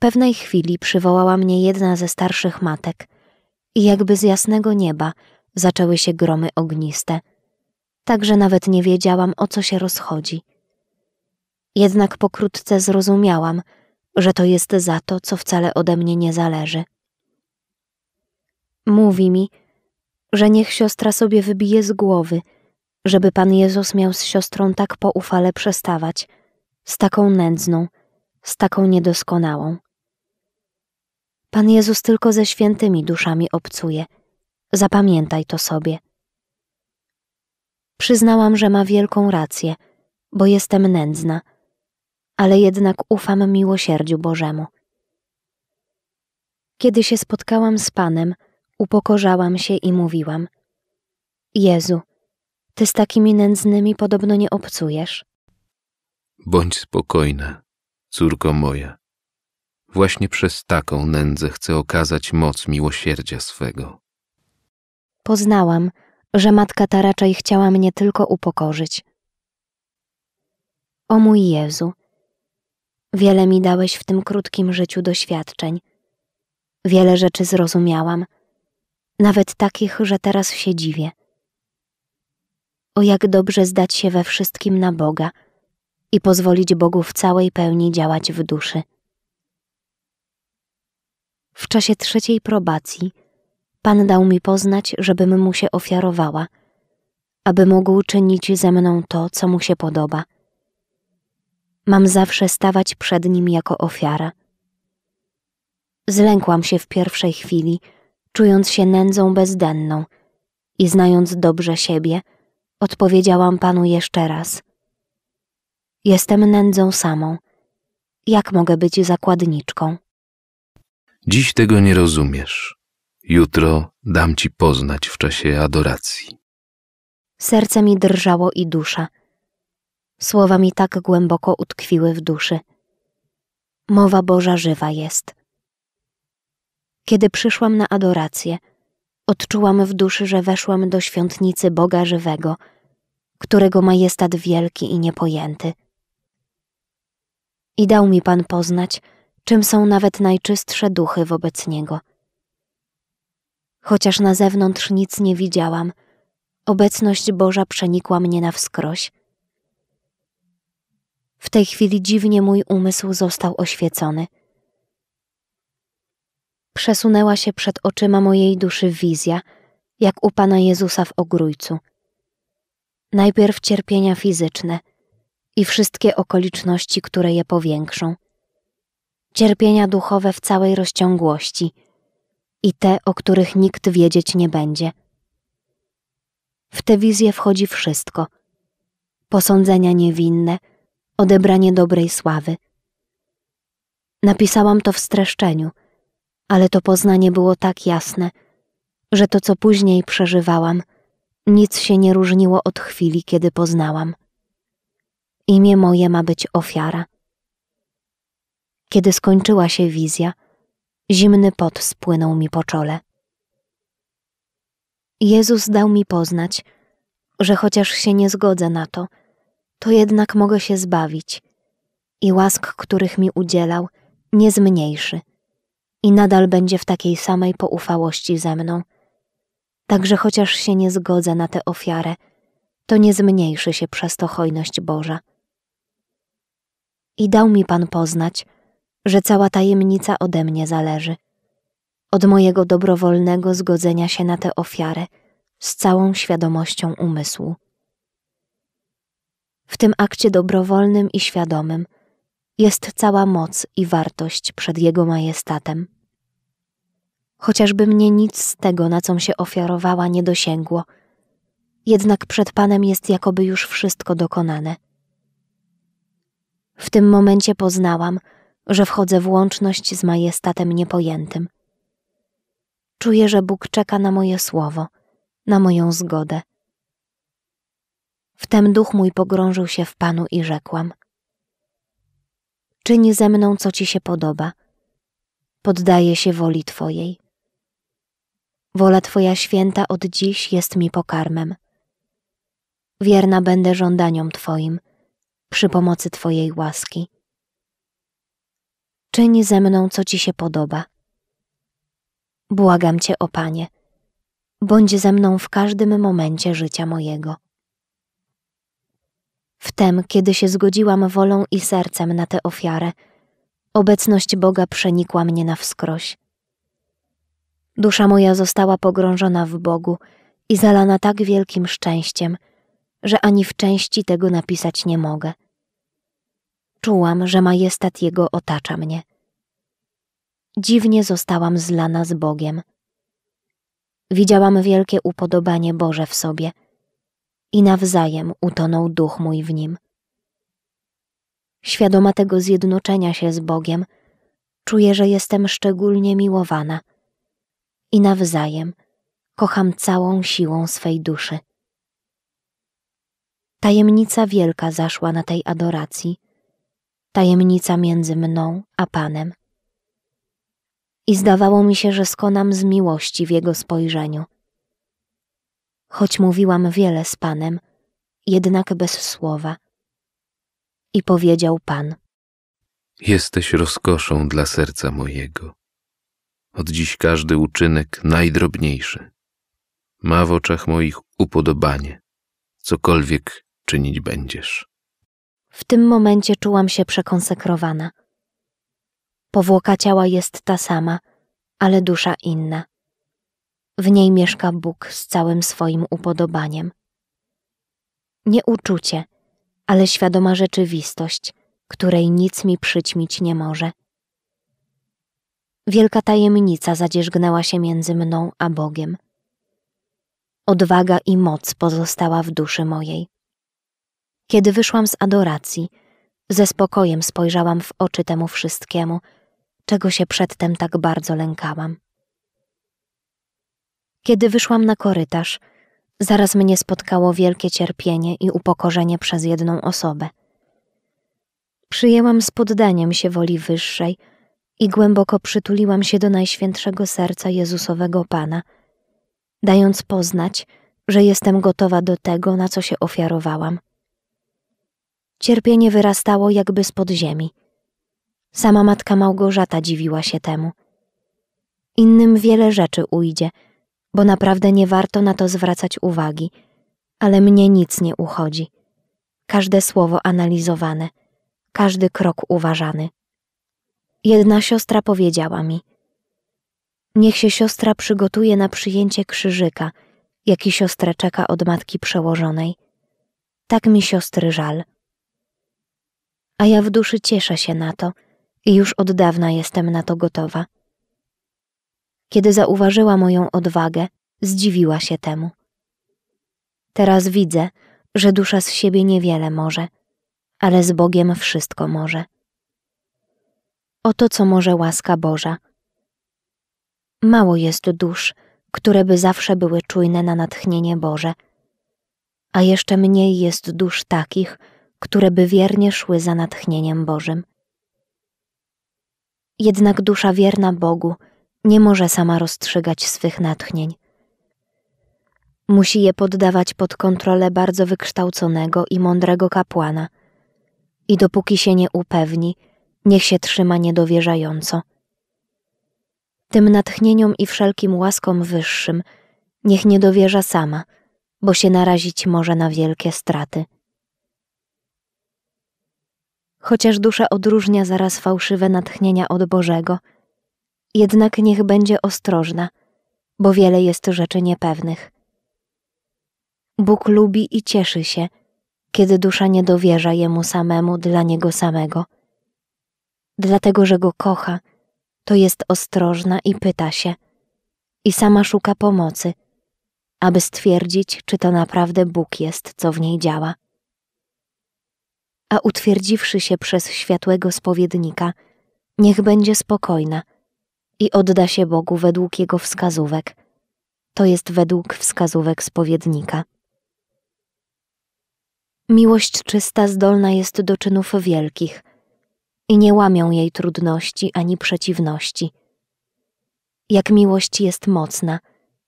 pewnej chwili przywołała mnie jedna ze starszych matek i jakby z jasnego nieba zaczęły się gromy ogniste, tak że nawet nie wiedziałam, o co się rozchodzi. Jednak pokrótce zrozumiałam, że to jest za to, co wcale ode mnie nie zależy. Mówi mi, że niech siostra sobie wybije z głowy, żeby Pan Jezus miał z siostrą tak poufale przestawać, z taką nędzną, z taką niedoskonałą. Pan Jezus tylko ze świętymi duszami obcuje. Zapamiętaj to sobie. Przyznałam, że ma wielką rację, bo jestem nędzna, ale jednak ufam miłosierdziu Bożemu. Kiedy się spotkałam z Panem, upokorzałam się i mówiłam: Jezu, ty z takimi nędznymi podobno nie obcujesz. Bądź spokojna, córko moja. Właśnie przez taką nędzę chcę okazać moc miłosierdzia swego. Poznałam, że matka ta raczej chciała mnie tylko upokorzyć. O mój Jezu, wiele mi dałeś w tym krótkim życiu doświadczeń. Wiele rzeczy zrozumiałam, nawet takich, że teraz się dziwię. O jak dobrze zdać się we wszystkim na Boga i pozwolić Bogu w całej pełni działać w duszy. W czasie trzeciej probacji Pan dał mi poznać, żebym mu się ofiarowała, aby mógł czynić ze mną to, co mu się podoba. Mam zawsze stawać przed nim jako ofiara. Zlękłam się w pierwszej chwili, czując się nędzą bezdenną i znając dobrze siebie, odpowiedziałam panu jeszcze raz. Jestem nędzą samą. Jak mogę być zakładniczką? Dziś tego nie rozumiesz. Jutro dam ci poznać w czasie adoracji. Serce mi drżało i dusza. Słowa mi tak głęboko utkwiły w duszy. Mowa Boża żywa jest. Kiedy przyszłam na adorację, odczułam w duszy, że weszłam do świątnicy Boga żywego, którego majestat wielki i niepojęty. I dał mi Pan poznać, czym są nawet najczystsze duchy wobec niego. Chociaż na zewnątrz nic nie widziałam, obecność Boża przenikła mnie na wskroś. W tej chwili dziwnie mój umysł został oświecony. Przesunęła się przed oczyma mojej duszy wizja, jak u Pana Jezusa w ogrójcu. Najpierw cierpienia fizyczne i wszystkie okoliczności, które je powiększą – cierpienia duchowe w całej rozciągłości i te, o których nikt wiedzieć nie będzie. W te wizje wchodzi wszystko: posądzenia niewinne, odebranie dobrej sławy. Napisałam to w streszczeniu, ale to poznanie było tak jasne, że to, co później przeżywałam, nic się nie różniło od chwili, kiedy poznałam. Imię moje ma być ofiara. Kiedy skończyła się wizja, zimny pot spłynął mi po czole. Jezus dał mi poznać, że chociaż się nie zgodzę na to, to jednak mogę się zbawić i łask, których mi udzielał, nie zmniejszy i nadal będzie w takiej samej poufałości ze mną. Także chociaż się nie zgodzę na tę ofiarę, to nie zmniejszy się przez to hojność Boża. I dał mi Pan poznać, że cała tajemnica ode mnie zależy, od mojego dobrowolnego zgodzenia się na tę ofiarę z całą świadomością umysłu. W tym akcie dobrowolnym i świadomym jest cała moc i wartość przed Jego majestatem. Chociażby mnie nic z tego, na co się ofiarowała, nie dosięgło, jednak przed Panem jest jakoby już wszystko dokonane. W tym momencie poznałam, że wchodzę w łączność z majestatem niepojętym. Czuję, że Bóg czeka na moje słowo, na moją zgodę. Wtem duch mój pogrążył się w Panu i rzekłam: Czyń ze mną, co ci się podoba. Poddaję się woli Twojej. Wola Twoja święta od dziś jest mi pokarmem. Wierna będę żądaniom Twoim, przy pomocy Twojej łaski. Czyń ze mną, co ci się podoba. Błagam cię, o Panie, bądź ze mną w każdym momencie życia mojego. Wtem, kiedy się zgodziłam wolą i sercem na tę ofiarę, obecność Boga przenikła mnie na wskroś. Dusza moja została pogrążona w Bogu i zalana tak wielkim szczęściem, że ani w części tego napisać nie mogę. Czułam, że majestat jego otacza mnie. Dziwnie zostałam zlana z Bogiem. Widziałam wielkie upodobanie Boże w sobie i nawzajem utonął duch mój w nim. Świadoma tego zjednoczenia się z Bogiem, czuję, że jestem szczególnie miłowana i nawzajem kocham całą siłą swej duszy. Tajemnica wielka zaszła na tej adoracji – tajemnica między mną a Panem. I zdawało mi się, że skonam z miłości w jego spojrzeniu. Choć mówiłam wiele z Panem, jednak bez słowa. I powiedział Pan: Jesteś rozkoszą dla serca mojego. Od dziś każdy uczynek najdrobniejszy ma w oczach moich upodobanie, cokolwiek czynić będziesz. W tym momencie czułam się przekonsekrowana. Powłoka ciała jest ta sama, ale dusza inna. W niej mieszka Bóg z całym swoim upodobaniem. Nie uczucie, ale świadoma rzeczywistość, której nic mi przyćmić nie może. Wielka tajemnica zadzierzgnęła się między mną a Bogiem. Odwaga i moc pozostała w duszy mojej. Kiedy wyszłam z adoracji, ze spokojem spojrzałam w oczy temu wszystkiemu, czego się przedtem tak bardzo lękałam. Kiedy wyszłam na korytarz, zaraz mnie spotkało wielkie cierpienie i upokorzenie przez jedną osobę. Przyjęłam z poddaniem się woli wyższej i głęboko przytuliłam się do Najświętszego Serca Jezusowego Pana, dając poznać, że jestem gotowa do tego, na co się ofiarowałam – Cierpienie wyrastało jakby z podziemi. Sama matka Małgorzata dziwiła się temu. Innym wiele rzeczy ujdzie, bo naprawdę nie warto na to zwracać uwagi, ale mnie nic nie uchodzi. Każde słowo analizowane, każdy krok uważany. Jedna siostra powiedziała mi: Niech się siostra przygotuje na przyjęcie krzyżyka, jaki siostra czeka od matki przełożonej. Tak mi siostry żal a ja w duszy cieszę się na to i już od dawna jestem na to gotowa. Kiedy zauważyła moją odwagę, zdziwiła się temu. Teraz widzę, że dusza z siebie niewiele może, ale z Bogiem wszystko może. Oto co może łaska Boża. Mało jest dusz, które by zawsze były czujne na natchnienie Boże, a jeszcze mniej jest dusz takich, które by wiernie szły za natchnieniem Bożym. Jednak dusza wierna Bogu nie może sama rozstrzygać swych natchnień. Musi je poddawać pod kontrolę bardzo wykształconego i mądrego kapłana. I dopóki się nie upewni, niech się trzyma niedowierzająco. Tym natchnieniom i wszelkim łaskom wyższym niech nie dowierza sama, bo się narazić może na wielkie straty chociaż dusza odróżnia zaraz fałszywe natchnienia od Bożego. Jednak niech będzie ostrożna, bo wiele jest rzeczy niepewnych. Bóg lubi i cieszy się, kiedy dusza nie dowierza Jemu samemu dla Niego samego. Dlatego, że Go kocha, to jest ostrożna i pyta się, i sama szuka pomocy, aby stwierdzić, czy to naprawdę Bóg jest, co w niej działa a utwierdziwszy się przez światłego spowiednika, niech będzie spokojna i odda się Bogu według jego wskazówek, to jest według wskazówek spowiednika. Miłość czysta zdolna jest do czynów wielkich i nie łamią jej trudności ani przeciwności. Jak miłość jest mocna,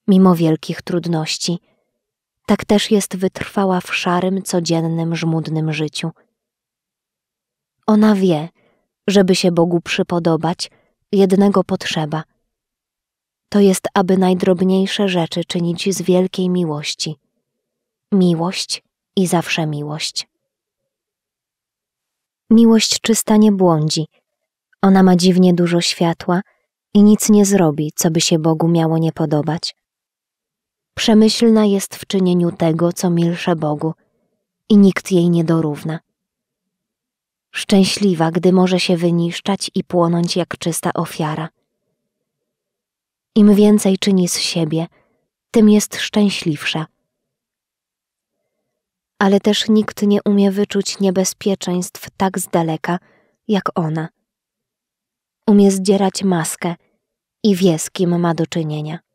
mimo wielkich trudności, tak też jest wytrwała w szarym, codziennym, żmudnym życiu – ona wie, żeby się Bogu przypodobać, jednego potrzeba. To jest, aby najdrobniejsze rzeczy czynić z wielkiej miłości. Miłość i zawsze miłość. Miłość czysta nie błądzi. Ona ma dziwnie dużo światła i nic nie zrobi, co by się Bogu miało nie podobać. Przemyślna jest w czynieniu tego, co milsze Bogu, i nikt jej nie dorówna szczęśliwa, gdy może się wyniszczać i płonąć jak czysta ofiara. Im więcej czyni z siebie, tym jest szczęśliwsza. Ale też nikt nie umie wyczuć niebezpieczeństw tak z daleka, jak ona. Umie zdzierać maskę i wie, z kim ma do czynienia.